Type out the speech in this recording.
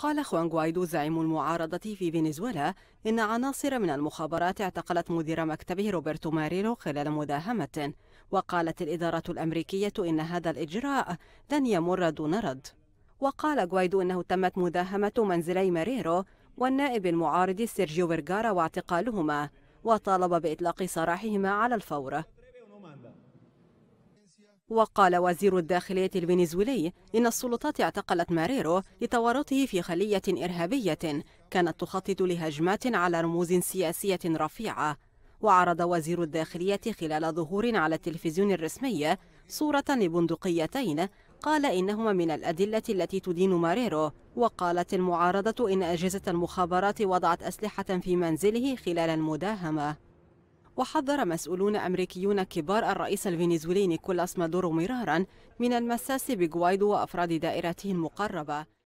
قال خوان غوايدو زعيم المعارضة في فنزويلا إن عناصر من المخابرات اعتقلت مدير مكتبه روبرتو ماريلو خلال مداهمة وقالت الإدارة الأمريكية إن هذا الإجراء لن يمر دون رد وقال غوايدو إنه تمت مداهمة منزلي ماريرو والنائب المعارض سيرجيو فيرغارا واعتقالهما وطالب بإطلاق سراحهما على الفور وقال وزير الداخلية الفنزويلي إن السلطات اعتقلت ماريرو لتورطه في خلية إرهابية كانت تخطط لهجمات على رموز سياسية رفيعة وعرض وزير الداخلية خلال ظهور على التلفزيون الرسمي صورة لبندقيتين قال إنهما من الأدلة التي تدين ماريرو وقالت المعارضة إن أجهزة المخابرات وضعت أسلحة في منزله خلال المداهمة وحذر مسؤولون أمريكيون كبار الرئيس الفنزويلي نيكولاس مادورو مرارا من المساس بجوايدو وأفراد دائرته المقربة